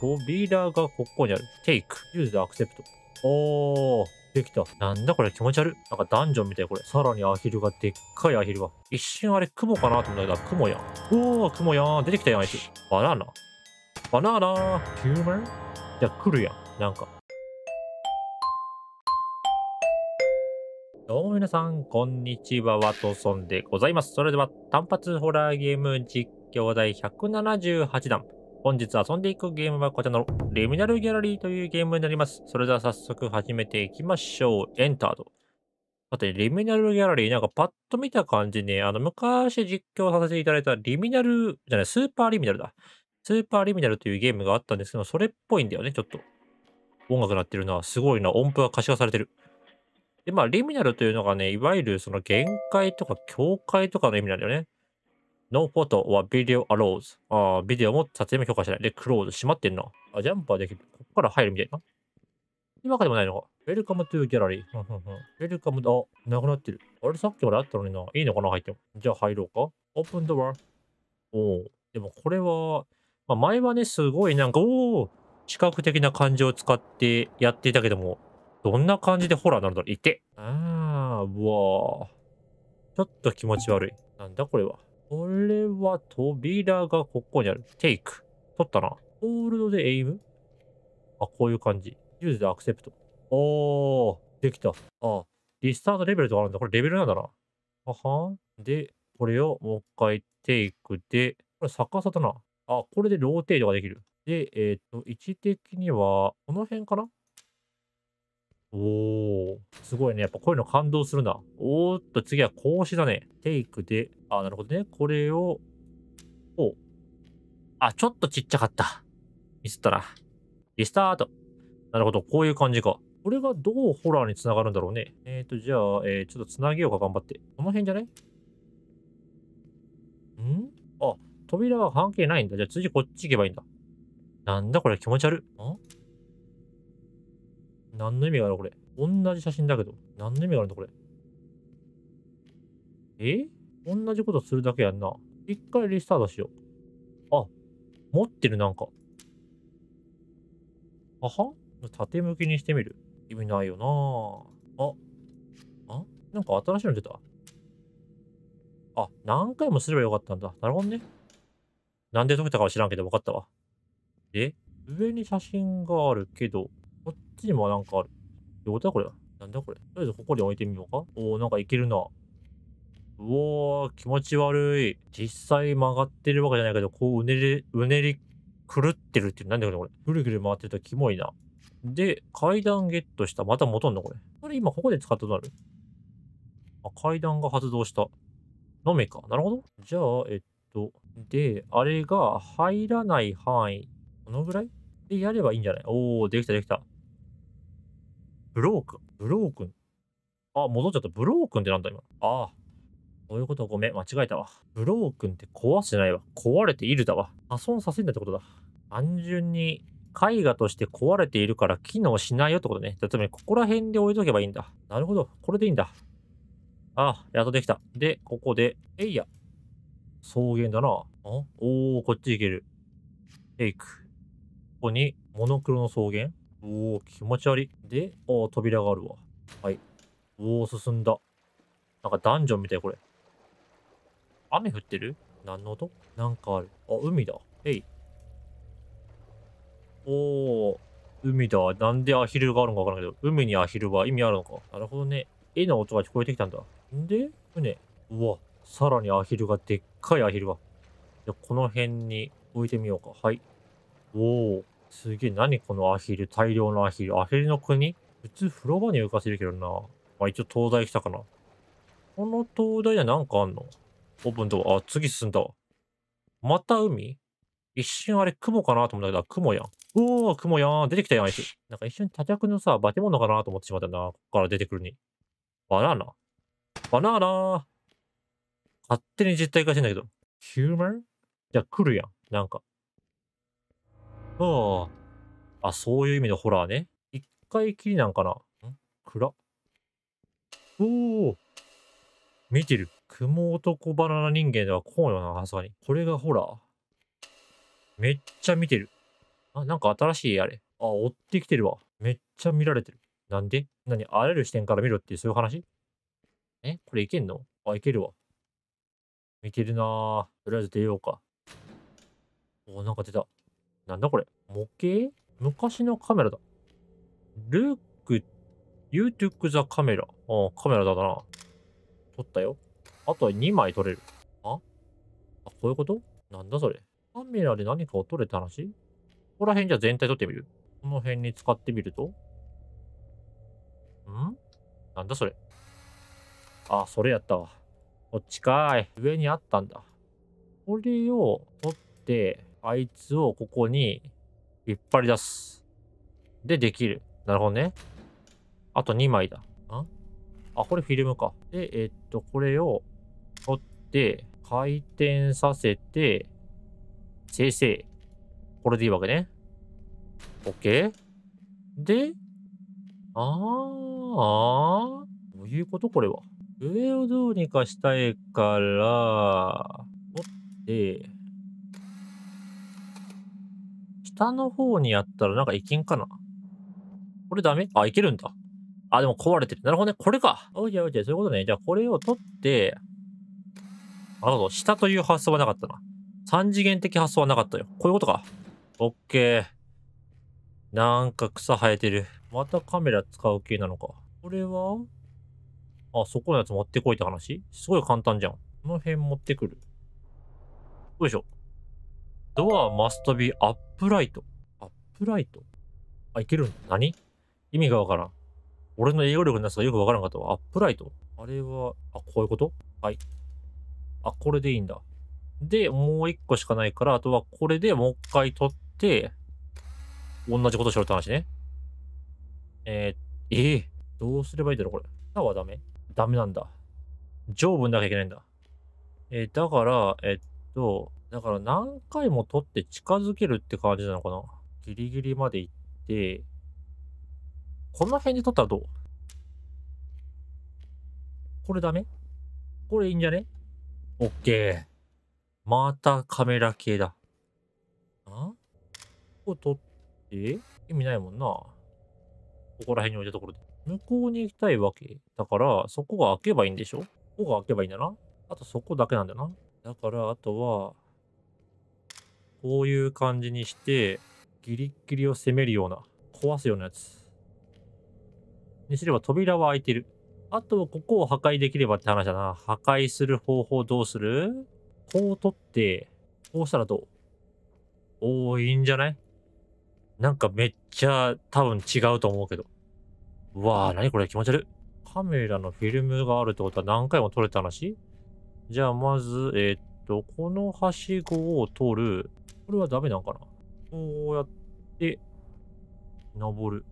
扉がここにある。テイク。ユーズアクセプト。p おー、できた。なんだこれ気持ち悪い。なんかダンジョンみたいこれ。さらにアヒルが、でっかいアヒルが。一瞬あれ、雲かなと思ったけど、雲やん。おー、雲やん。出てきたやん、あいつ。バナナ。バナナヒューマンじゃ来るやん。なんか。どうもみなさん、こんにちは。ワトソンでございます。それでは、単発ホラーゲーム実況第178弾。本日遊んでいくゲームはこちらのレミナルギャラリーというゲームになります。それでは早速始めていきましょう。エンタード。さて、レミナルギャラリー、なんかパッと見た感じね、あの、昔実況させていただいたリミナル、じゃない、スーパーリミナルだ。スーパーリミナルというゲームがあったんですけど、それっぽいんだよね、ちょっと。音楽なってるのはすごいな。音符が可視化されてる。で、まあ、リミナルというのがね、いわゆるその限界とか境界とかの意味なんだよね。No photo or video allows. ああ、ビデオも撮影も許可しない。で、クローズ。閉まってんな。あ、ジャンパーできる。ここから入るみたいな。今かでもないのか。Welcome to gallery. Welcome あ、なくなってる。あれさっきまであったのにな。いいのかな入っても。じゃあ入ろうか。Open door. おお。でもこれは、まあ、前はね、すごいなんか、おお視覚的な感じを使ってやっていたけども、どんな感じでホラーなんだろういて。ああ、うわーちょっと気持ち悪い。なんだこれは。これは扉がここにある。テイク。取ったな。ホールドでエイムあ、こういう感じ。ューズでアクセプト。おー、できた。あリスタートレベルとかあるんだ。これレベルなんだな。あはん。で、これをもう一回テイクで、これ逆さだな。あ、これでローテートができる。で、えっ、ー、と、位置的には、この辺かなおお、すごいね。やっぱこういうの感動するな。おーっと、次は格子だね。テイクで、あ、なるほどね。これを、おあ、ちょっとちっちゃかった。ミスったな。リスタート。なるほど、こういう感じか。これがどうホラーにつながるんだろうね。えーと、じゃあ、えー、ちょっとつなげようか、頑張って。この辺じゃないんあ、扉は関係ないんだ。じゃあ次こっち行けばいいんだ。なんだこれ気持ち悪い。ん何の意味があるこれ。同じ写真だけど。何の意味があるんだこれ。え同じことするだけやんな。一回リスタートしよう。あ、持ってるなんか。あは縦向きにしてみる。意味ないよなあ、あなんか新しいの出たあ、何回もすればよかったんだ。なるほどね。なんで解けたかは知らんけど分かったわ。で、上に写真があるけど、こっちにもなんかある。どうだこれなんだこれとりあえずここに置いてみようか。おお、なんかいけるな。うおー、気持ち悪い。実際曲がってるわけじゃないけど、こううねり、うねり狂ってるってなんだこれこれ。ぐるぐる回ってるとキモいな。で、階段ゲットした。また戻んのこれ。これ今ここで使ったとなるあ、階段が発動した。のみか。なるほど。じゃあ、えっと、で、あれが入らない範囲、このぐらいでやればいいんじゃないおー、できたできた。ブロークン。ブロークン。あ、戻っちゃった。ブロークンってなんだ、今。ああ。そういうことごめん。間違えたわ。ブロークンって壊してないわ。壊れているだわ。破損させんだってことだ。単純に絵画として壊れているから機能しないよってことね。例えばここら辺で置いとけばいいんだ。なるほど。これでいいんだ。ああ、やっとできた。で、ここで、えいや。草原だな。あおお、こっち行ける。えいく。ここに、モノクロの草原おお気持ち悪い。で、おお、扉があるわ。はい。おお進んだ。なんかダンジョンみたい、これ。雨降ってる何の音なんかある。あ、海だ。えい。おお海だ。なんでアヒルがあるのかわからないけど、海にアヒルは意味あるのか。なるほどね。絵の音が聞こえてきたんだ。んで、船。うわ、さらにアヒルが、でっかいアヒルが。じゃ、この辺に置いてみようか。はい。おおすげえ、何このアヒル、大量のアヒル。アヒルの国普通風呂場に浮かせるけどな。まあ一応灯台来たかな。この灯台は何かあんのオープンドア。あ、次進んだわ。また海一瞬あれ雲かなと思ったけど、雲やん。お雲やん。出てきたやん、あいつ。なんか一瞬多脚のさ、化け物かなと思ってしまったな。ここから出てくるに。バナナバナナ勝手に実体化してんだけど。ヒューマンじゃあ来るやん。なんか。はあ。あ、そういう意味のホラーね。一回きりなんかな。ん暗おお見てる。雲男バナナ人間ではこうよな、さすがに。これがホラー。めっちゃ見てる。あ、なんか新しいあれ。あ、追ってきてるわ。めっちゃ見られてる。なんで何あらゆる視点から見ろっていう、そういう話えこれいけんのあ、いけるわ。見てるなぁ。とりあえず出ようか。お、なんか出た。なんだこれ模型昔のカメラだ。ルーク、ユートゥックザカメラ。ああ、カメラだな。撮ったよ。あとは2枚撮れる。ああ、こういうことなんだそれ。カメラで何かを撮れた話ここら辺じゃ全体撮ってみる。この辺に使ってみると。んなんだそれ。あ、それやったわ。こっちかい。上にあったんだ。これを取って、あいつをここに引っ張り出す。で、できる。なるほどね。あと2枚だ。んあ、これフィルムか。で、えっと、これを取って、回転させて、生成。これでいいわけね。OK? で、あー、どういうことこれは。上をどうにかしたいから、持って、下の方にやったらなんかいけんかなこれダメあ、いけるんだ。あ、でも壊れてる。なるほどね。これか。おじゃおじゃ、そういうことね。じゃあこれを取って、なるほど。下という発想はなかったな。三次元的発想はなかったよ。こういうことか。オッケー。なんか草生えてる。またカメラ使う系なのか。これはあ、そこのやつ持ってこいって話すごい簡単じゃん。この辺持ってくる。よいしょ。ドアマストビアッププライト。アップライトあ、いけるんだ。何意味がわからん。俺の英語力のやつがよくわからんかったわ。アップライトあれは、あ、こういうことはい。あ、これでいいんだ。で、もう一個しかないから、あとはこれでもう一回取って、同じことしろって話ね。えー、えー、どうすればいいんだろう、これ。タはダメダメなんだ。丈夫なきゃいけないんだ。えー、だから、えっと、だから何回も取って近づけるって感じなのかな。ギリギリまで行って、この辺で撮ったらどうこれダメこれいいんじゃねオッケー。またカメラ系だ。あここ取って意味ないもんな。ここら辺に置いたところで。向こうに行きたいわけ。だから、そこが開けばいいんでしょここが開けばいいんだな。あとそこだけなんだな。だから、あとは、こういう感じにして、ギリギリを攻めるような、壊すようなやつ。にすれば扉は開いてる。あとはここを破壊できればって話だな。破壊する方法どうするこう取って、こうしたらどうおー、いいんじゃないなんかめっちゃ多分違うと思うけど。うわー、なにこれ気持ち悪い。カメラのフィルムがあるってことは何回も撮れた話じゃあまず、えー、っと、このはしごを取る。これはダメなんかなこうやって、登る。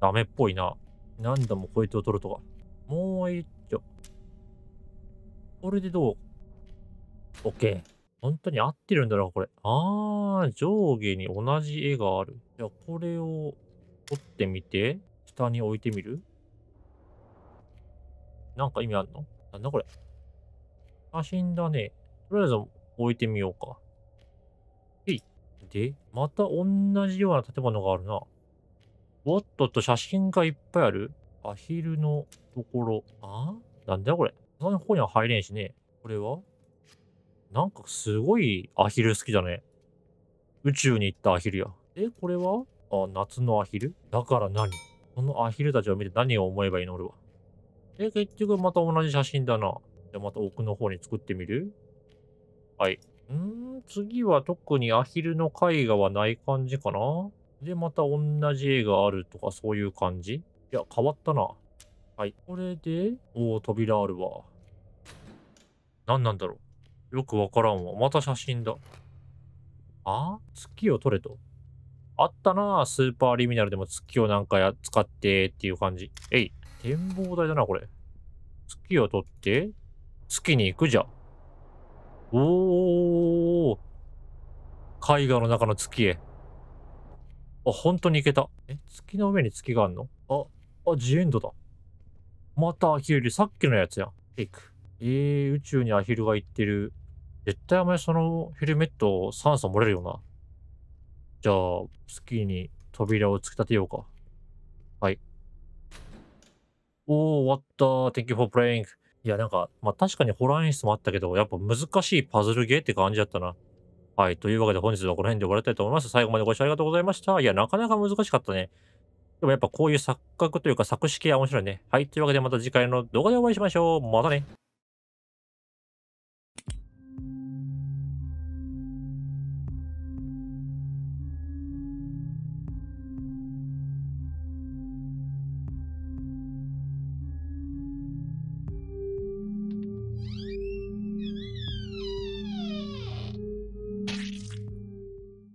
ダメっぽいな。何度もこいつを取るとか。もう一丁。これでどう ?OK。本当に合ってるんだな、これ。あー、上下に同じ絵がある。じゃあ、これを取ってみて、下に置いてみるなんか意味あるのなんだこれ写真だね。とりあえず置いてみようか。い。で、また同じような建物があるな。おっとっと、写真がいっぱいある。アヒルのところ。あなんだこれ。その方には入れんしね。これはなんかすごいアヒル好きだね。宇宙に行ったアヒルや。え、これはあ、夏のアヒルだから何このアヒルたちを見て何を思えばいいの俺は。え、結局また同じ写真だな。じゃあまた奥の方に作ってみるはい。うん、次は特にアヒルの絵画はない感じかなで、また同じ絵があるとかそういう感じいや、変わったな。はい。これで、おお、扉あるわ。何なんだろうよくわからんわ。また写真だ。あ月を撮れと。あったなスーパーリミナルでも月をなんかや使ってっていう感じ。えい。展望台だな、これ。月を取って、月に行くじゃん。おお絵画の中の月へ。あ、本当に行けた。え、月の上に月があんのあ、あ、ジエンドだ。またアヒルよりさっきのやつやん。イク。えー、宇宙にアヒルが行ってる。絶対お前そのヘルメット酸素漏れるよな。じゃあ、月に扉を突き立てようか。はい。おー、終わった。Thank you for playing. いや、なんか、まあ、確かにホラー演出もあったけど、やっぱ難しいパズルゲーって感じだったな。はい。というわけで本日はこの辺で終わりたいと思います。最後までご視聴ありがとうございました。いや、なかなか難しかったね。でもやっぱこういう錯覚というか作詞系は面白いね。はい。というわけでまた次回の動画でお会いしましょう。またね。